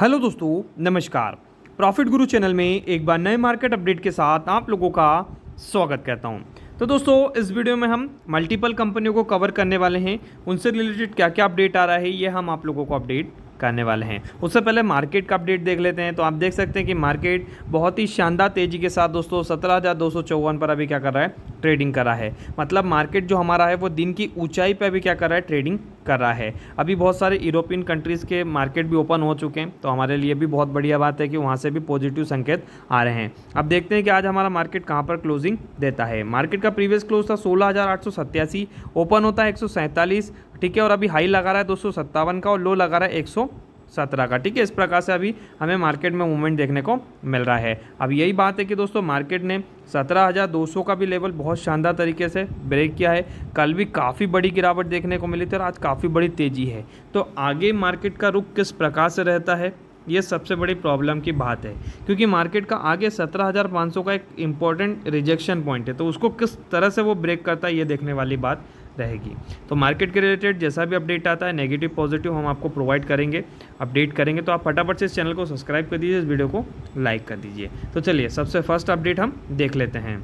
hello दोस्तों नमस्कार profit गुरु चैनल में एक बार नए मार्केट अपडेट के साथ आप लोगों का स्वागत करता हूं तो दोस्तों इस वीडियो में हम मल्टीपल कंपनियों को कवर करने वाले हैं उनसे रिलेटेड क्या क्या अपडेट आ रहा है ये हम आप लोगों को अपडेट करने वाले हैं उससे पहले मार्केट का अपडेट देख लेते हैं तो आप देख सकते हैं कि मार्केट बहुत ही शानदार तेज़ी के साथ दोस्तों सत्रह हज़ार दो सौ चौवन पर अभी क्या कर रहा है ट्रेडिंग कर रहा है मतलब मार्केट जो हमारा है वो दिन की ऊंचाई पर अभी क्या कर रहा है ट्रेडिंग कर रहा है अभी बहुत सारे यूरोपियन कंट्रीज़ के मार्केट भी ओपन हो चुके हैं तो हमारे लिए भी बहुत बढ़िया बात है कि वहाँ से भी पॉजिटिव संकेत आ रहे हैं अब देखते हैं कि आज हमारा मार्केट कहाँ पर क्लोजिंग देता है मार्केट का प्रीवियस क्लोज था सोलह ओपन होता है एक ठीक है और अभी हाई लगा रहा है दो का और लो लगा रहा है एक सत्रह का ठीक है इस प्रकार से अभी हमें मार्केट में मूवमेंट देखने को मिल रहा है अब यही बात है कि दोस्तों मार्केट ने सत्रह हज़ार दो सौ का भी लेवल बहुत शानदार तरीके से ब्रेक किया है कल भी काफ़ी बड़ी गिरावट देखने को मिली थी और आज काफ़ी बड़ी तेज़ी है तो आगे मार्केट का रुख किस प्रकार से रहता है ये सबसे बड़ी प्रॉब्लम की बात है क्योंकि मार्केट का आगे सौ का एक इम्पॉर्टेंट रिजेक्शन पॉइंट है तो उसको किस तरह से वो ब्रेक करता है ये देखने वाली बात रहेगी तो मार्केट के रिलेटेड जैसा भी अपडेट आता है नेगेटिव पॉजिटिव हम आपको प्रोवाइड करेंगे अपडेट करेंगे तो आप फटाफट से इस चैनल को सब्सक्राइब कर दीजिए इस वीडियो को लाइक कर दीजिए तो चलिए सबसे फर्स्ट अपडेट हम देख लेते हैं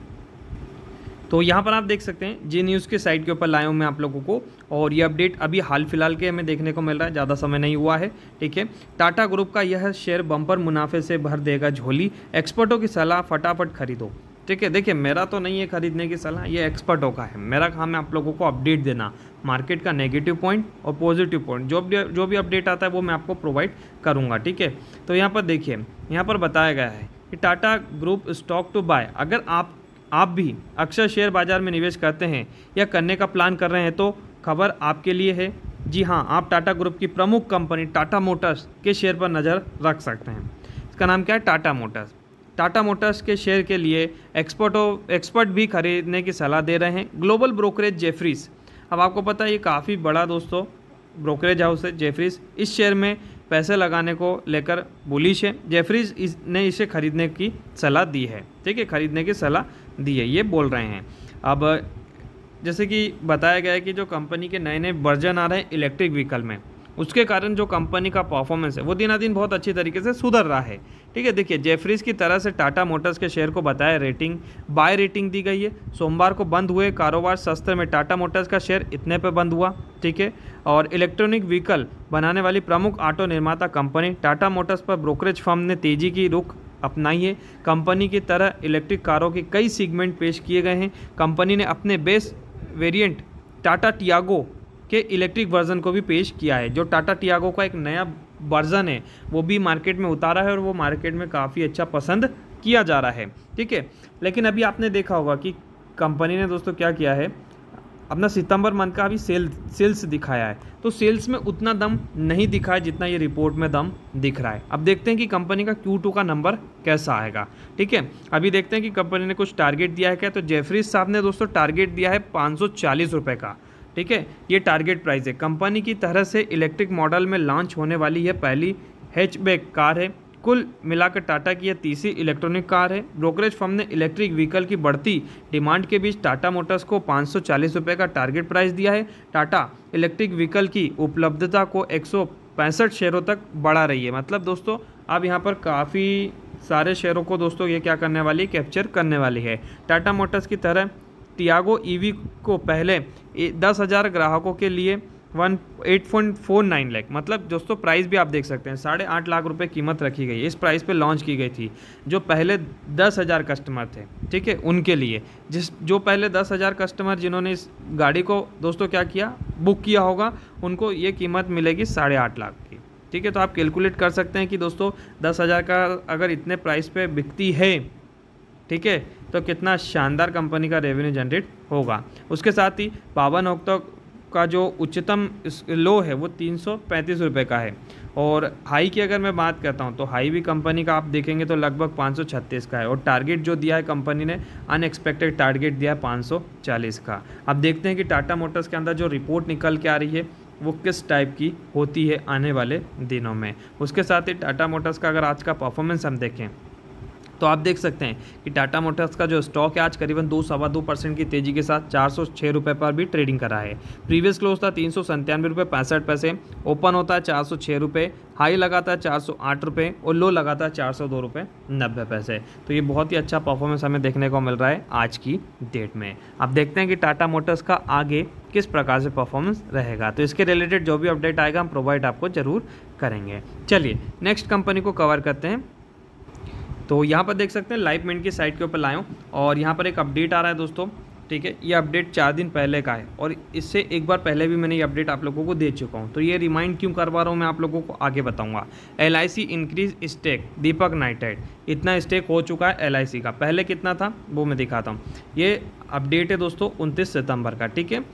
तो यहाँ पर आप देख सकते हैं जी न्यूज़ के साइट के ऊपर लाया हूँ मैं आप लोगों को और ये अपडेट अभी हाल फिलहाल के हमें देखने को मिल रहा है ज़्यादा समय नहीं हुआ है ठीक है टाटा ग्रुप का यह शेयर बम्पर मुनाफे से भर देगा झोली एक्सपर्टों की सलाह फटाफट खरीदो ठीक है देखिए मेरा तो नहीं है खरीदने की सलाह ये एक्सपर्टों का है मेरा काम है आप लोगों को अपडेट देना मार्केट का नेगेटिव पॉइंट और पॉजिटिव पॉइंट जो भी जो भी अपडेट आता है वो मैं आपको प्रोवाइड करूँगा ठीक है तो यहाँ पर देखिए यहाँ पर बताया गया है कि Tata group stock to buy अगर आप आप भी अक्सर शेयर बाज़ार में निवेश करते हैं या करने का प्लान कर रहे हैं तो खबर आपके लिए है जी हाँ आप टाटा ग्रुप की प्रमुख कंपनी टाटा मोटर्स के शेयर पर नज़र रख सकते हैं इसका नाम क्या है टाटा मोटर्स टाटा मोटर्स के शेयर के लिए एक्सपर्टो एक्सपर्ट भी खरीदने की सलाह दे रहे हैं ग्लोबल ब्रोकरेज जेफरीज अब आपको पता है ये काफ़ी बड़ा दोस्तों ब्रोकरेज हाउस है जेफरीज इस शेयर में पैसे लगाने को लेकर बुलिश है जेफरीज इस, ने इसे खरीदने की सलाह दी है ठीक है खरीदने की सलाह दी है ये बोल रहे हैं अब जैसे कि बताया गया है कि जो कंपनी के नए नए वर्जन आ रहे हैं इलेक्ट्रिक व्हीकल में उसके कारण जो कंपनी का परफॉर्मेंस है वो दिना दिन बहुत अच्छी तरीके से सुधर रहा है ठीक है देखिए जेफरीज की तरह से टाटा मोटर्स के शेयर को बताया रेटिंग बाय रेटिंग दी गई है सोमवार को बंद हुए कारोबार सस्ते में टाटा मोटर्स का शेयर इतने पे बंद हुआ ठीक है और इलेक्ट्रॉनिक व्हीकल बनाने वाली प्रमुख ऑटो निर्माता कंपनी टाटा मोटर्स पर ब्रोकरेज फर्म ने तेजी की रुख अपनाई है कंपनी की तरह इलेक्ट्रिक कारों के कई सीगमेंट पेश किए गए हैं कंपनी ने अपने बेस वेरियंट टाटा टियागो के इलेक्ट्रिक वर्जन को भी पेश किया है जो टाटा टियागो का एक नया वर्जन है वो भी मार्केट में उतारा है और वो मार्केट में काफ़ी अच्छा पसंद किया जा रहा है ठीक है लेकिन अभी आपने देखा होगा कि कंपनी ने दोस्तों क्या किया है अपना सितंबर मंथ का अभी सेल सेल्स दिखाया है तो सेल्स में उतना दम नहीं दिखा है जितना ये रिपोर्ट में दम दिख रहा है अब देखते हैं कि कंपनी का Q2 का नंबर कैसा आएगा ठीक है अभी देखते हैं कि कंपनी ने कुछ टारगेट दिया है क्या तो जेफरीज साहब ने दोस्तों टारगेट दिया है पाँच का ठीक है ये टारगेट प्राइस है कंपनी की तरह से इलेक्ट्रिक मॉडल में लॉन्च होने वाली यह पहली हैचबैक कार है कुल मिलाकर टाटा की यह तीसरी इलेक्ट्रॉनिक कार है ब्रोकरेज फर्म ने इलेक्ट्रिक व्हीकल की बढ़ती डिमांड के बीच टाटा मोटर्स को पाँच रुपए का टारगेट प्राइस दिया है टाटा इलेक्ट्रिक व्हीकल की उपलब्धता को एक शेयरों तक बढ़ा रही है मतलब दोस्तों अब यहाँ पर काफ़ी सारे शेयरों को दोस्तों ये क्या करने वाली कैप्चर करने वाली है टाटा मोटर्स की तरह टियागो ईवी को पहले दस हज़ार ग्राहकों के लिए one eight point four nine lakh मतलब दोस्तों प्राइस भी आप देख सकते हैं साढ़े आठ लाख रुपए कीमत रखी गई इस प्राइस पे लॉन्च की गई थी जो पहले दस हज़ार कस्टमर थे ठीक है उनके लिए जिस जो पहले दस हज़ार कस्टमर जिन्होंने इस गाड़ी को दोस्तों क्या किया बुक किया होगा उनको ये कीमत मिलेगी साढ़े आठ लाख की ठीक है तो आप कैलकुलेट कर सकते हैं कि दोस्तों दस हज़ार का अगर इतने प्राइस पर बिकती है ठीक है तो कितना शानदार कंपनी का रेवेन्यू जनरेट होगा उसके साथ ही पावर होक्तो का जो उच्चतम लो है वो तीन सौ का है और हाई की अगर मैं बात करता हूँ तो हाई भी कंपनी का आप देखेंगे तो लगभग पाँच का है और टारगेट जो दिया है कंपनी ने अनएक्सपेक्टेड टारगेट दिया है पाँच का अब देखते हैं कि टाटा मोटर्स के अंदर जो रिपोर्ट निकल के आ रही है वो किस टाइप की होती है आने वाले दिनों में उसके साथ ही टाटा मोटर्स का अगर आज का परफॉर्मेंस हम देखें तो आप देख सकते हैं कि टाटा मोटर्स का जो स्टॉक है आज करीबन दो सवा दो परसेंट की तेजी के साथ चार सौ छः रुपये पर भी ट्रेडिंग करा है प्रीवियस क्लोज था तीन सौ संतानवे रुपये पैंसठ पैसे ओपन होता है चार सौ छः रुपये हाई है चार सौ आठ रुपये और लो है चार सौ दो रुपये नब्बे पैसे तो ये बहुत ही अच्छा परफॉर्मेंस हमें देखने को मिल रहा है आज की डेट में अब देखते हैं कि टाटा मोटर्स का आगे किस प्रकार से परफॉर्मेंस रहेगा तो इसके रिलेटेड जो भी अपडेट आएगा हम प्रोवाइड आपको जरूर करेंगे चलिए नेक्स्ट कंपनी को कवर करते हैं तो यहाँ पर देख सकते हैं लाइफ मिनट की साइट के ऊपर लाए और यहाँ पर एक अपडेट आ रहा है दोस्तों ठीक है ये अपडेट चार दिन पहले का है और इससे एक बार पहले भी मैंने ये अपडेट आप लोगों को दे चुका हूँ तो ये रिमाइंड क्यों करवा रहा हूँ मैं आप लोगों को आगे बताऊँगा L I C increase stake Deepak Nitrite इतना स्टेक हो चुका है एल आई सी का पहले कितना था वो मैं दिखाता हूँ ये अपडेट है दोस्तों उनतीस सितंबर का ठीक है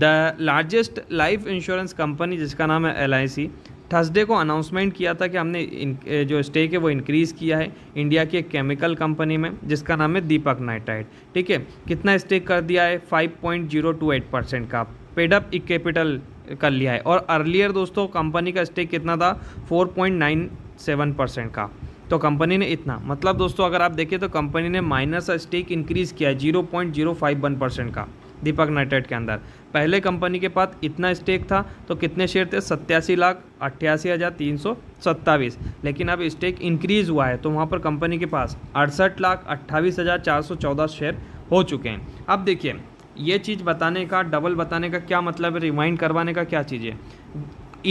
the largest life insurance company जिसका नाम है एल आई सी थर्सडे को अनाउंसमेंट किया था कि हमने जो स्टेक है वो इंक्रीज़ किया है इंडिया की एक केमिकल कंपनी में जिसका नाम है दीपक नाइटाइट ठीक है कितना स्टेक कर दिया है 5.028 परसेंट का पेडअप एक कैपिटल कर लिया है और अर्लियर दोस्तों कंपनी का स्टेक कितना था 4.97 परसेंट का तो कंपनी ने इतना मतलब दोस्तों अगर आप देखें तो कंपनी ने माइनस स्टेक इंक्रीज़ किया है zero point zero five one percent का दीपक नाइट्रेट के अंदर पहले कंपनी के पास इतना स्टेक था तो कितने शेयर थे सत्तासी लाख अट्ठासी हज़ार तीन सौ सत्ताईस लेकिन अब स्टेक इंक्रीज़ हुआ है तो वहाँ पर कंपनी के पास अड़सठ लाख अट्ठाईस हज़ार चार सौ चौदह शेयर हो चुके हैं अब देखिए ये चीज़ बताने का डबल बताने का क्या मतलब है रिमाइंड करवाने का क्या चीज़ है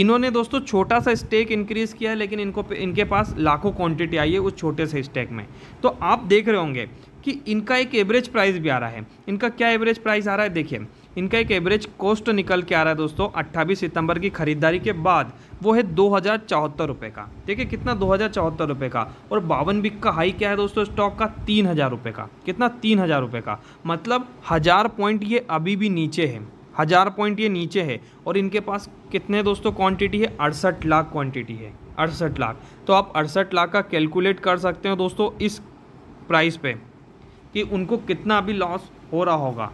इन्होंने दोस्तों छोटा सा स्टेक इंक्रीज़ किया है लेकिन इनको इनके पास लाखों क्वांटिटी आई है उस छोटे से स्टेक में तो आप देख रहे होंगे कि इनका एक एवरेज प्राइस भी आ रहा है इनका क्या एवरेज प्राइस आ रहा है देखिए इनका एक एवरेज कॉस्ट निकल के आ रहा है दोस्तों 28 सितंबर की खरीदारी के बाद वो है दो हज़ार चौहत्तर रुपये का ठीक है कितना दो हज़ार चौहत्तर रुपये का और बावन बिक का हाई क्या है दोस्तों स्टॉक का तीन हज़ार रुपये का कितना तीन हज़ार रुपये का मतलब हज़ार पॉइंट ये अभी भी नीचे है हज़ार पॉइंट ये नीचे है और इनके पास कितने दोस्तों क्वांटिटी है अड़सठ लाख क्वांटिटी है अड़सठ लाख तो आप अड़सठ लाख का कैलकुलेट कर सकते हो दोस्तों इस प्राइस पे कि उनको कितना अभी लॉस हो रहा होगा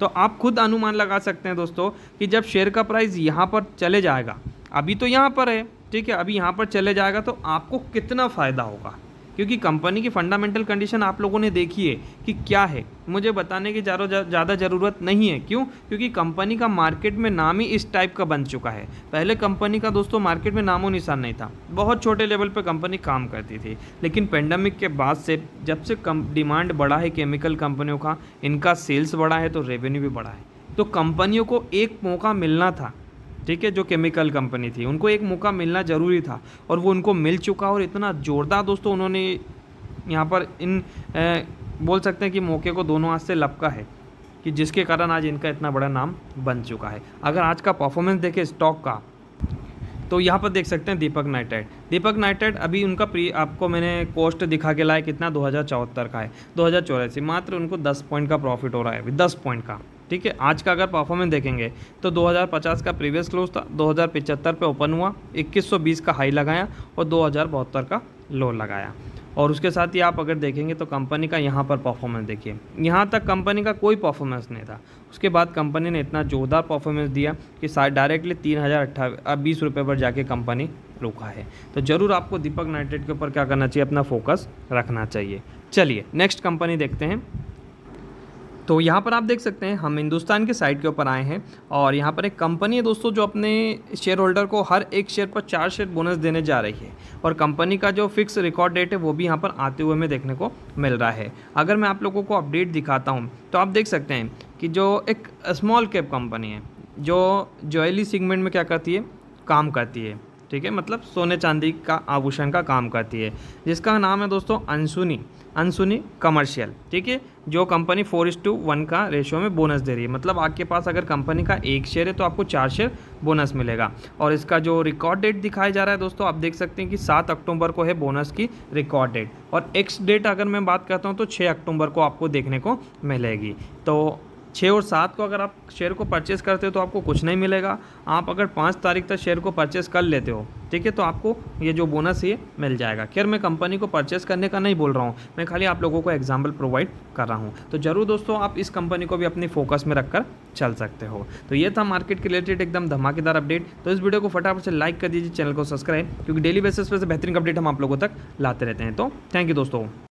तो आप खुद अनुमान लगा सकते हैं दोस्तों कि जब शेयर का प्राइस यहाँ पर चले जाएगा अभी तो यहाँ पर है ठीक है अभी यहाँ पर चले जाएगा तो आपको कितना फ़ायदा होगा क्योंकि कंपनी की फंडामेंटल कंडीशन आप लोगों ने देखी है कि क्या है मुझे बताने की ज़्यादा ज़रूरत नहीं है क्यों क्योंकि कंपनी का मार्केट में नाम ही इस टाइप का बन चुका है पहले कंपनी का दोस्तों मार्केट में नामों निशान नहीं था बहुत छोटे लेवल पर कंपनी काम करती थी लेकिन पेंडेमिक के बाद से जब से कम डिमांड बढ़ा है केमिकल कंपनियों का इनका सेल्स बढ़ा है तो रेवेन्यू भी बढ़ा है तो कंपनियों को एक मौका मिलना था ठीक है जो केमिकल कंपनी थी उनको एक मौका मिलना ज़रूरी था और वो उनको मिल चुका और इतना ज़ोरदार दोस्तों उन्होंने यहाँ पर इन ए, बोल सकते हैं कि मौके को दोनों हाथ से लपका है कि जिसके कारण आज इनका इतना बड़ा नाम बन चुका है अगर आज का परफॉर्मेंस देखें स्टॉक का तो यहाँ पर देख सकते हैं दीपक नाइटेड दीपक नाइटेड अभी उनका प्री आपको मैंने कॉस्ट दिखा के लाया कितना दो का है दो मात्र उनको दस पॉइंट का प्रॉफिट हो रहा है अभी दस पॉइंट का ठीक है आज का अगर परफॉर्मेंस देखेंगे तो 2050 का प्रीवियस क्लोज था 2075 पे ओपन हुआ 2120 का हाई लगाया और दो का लो लगाया और उसके साथ ही आप अगर देखेंगे तो कंपनी का यहाँ पर परफॉर्मेंस देखिए यहाँ तक कंपनी का कोई परफॉर्मेंस नहीं था उसके बाद कंपनी ने इतना जोरदार परफॉर्मेंस दिया कि डायरेक्टली तीन हज़ार अट्ठावे बीस रुपये पर जाके कंपनी रुका है तो ज़रूर आपको दीपक नाइट्रेट के ऊपर क्या करना चाहिए अपना फोकस रखना चाहिए चलिए नेक्स्ट कंपनी देखते हैं तो यहाँ पर आप देख सकते हैं हम हिंदुस्तान के साइट के ऊपर आए हैं और यहाँ पर एक कंपनी है दोस्तों जो अपने शेयर होल्डर को हर एक शेयर पर चार शेयर बोनस देने जा रही है और कंपनी का जो फिक्स रिकॉर्ड डेट है वो भी यहाँ पर आते हुए हमें देखने को मिल रहा है अगर मैं आप लोगों को अपडेट दिखाता हूँ तो आप देख सकते हैं कि जो एक स्मॉल कैप कंपनी है जो ज्वेलरी सीगमेंट में क्या करती है काम करती है ठीक है मतलब सोने चांदी का आभूषण का काम करती है जिसका नाम है दोस्तों अनसुनी अनसुनी कमर्शियल ठीक है जो company four is to one का रेशियो में बोनस दे रही है मतलब आपके पास अगर कंपनी का एक शेयर है तो आपको चार शेयर बोनस मिलेगा और इसका जो रिकॉर्ड डेट दिखाया जा रहा है दोस्तों आप देख सकते हैं कि सात अक्टूबर को है बोनस की रिकॉर्ड डेट और एक्स डेट अगर मैं बात करता हूँ तो छः अक्टूबर को आपको देखने को मिलेगी तो छः और सात को अगर आप शेयर को परचेस करते हो तो आपको कुछ नहीं मिलेगा आप अगर पाँच तारीख तक शेयर को परचेस कर लेते हो ठीक है तो आपको ये जो बोनस ये मिल जाएगा खैर मैं कंपनी को परचेस करने का नहीं बोल रहा हूँ मैं खाली आप लोगों को एग्जाम्पल प्रोवाइड कर रहा हूँ तो ज़रूर दोस्तों आप इस कंपनी को भी अपने फोकस में रखकर चल सकते हो तो ये था मार्केट के रिलेटेड एकदम धमाकेदार अपडेट तो इस वीडियो को फटाफट से लाइक कर दीजिए चैनल को सब्सक्राइब क्योंकि डेली बेसिस पर से बेहतरीन अपडेट हम आप लोगों तक लाते रहते हैं तो थैंक यू दोस्तों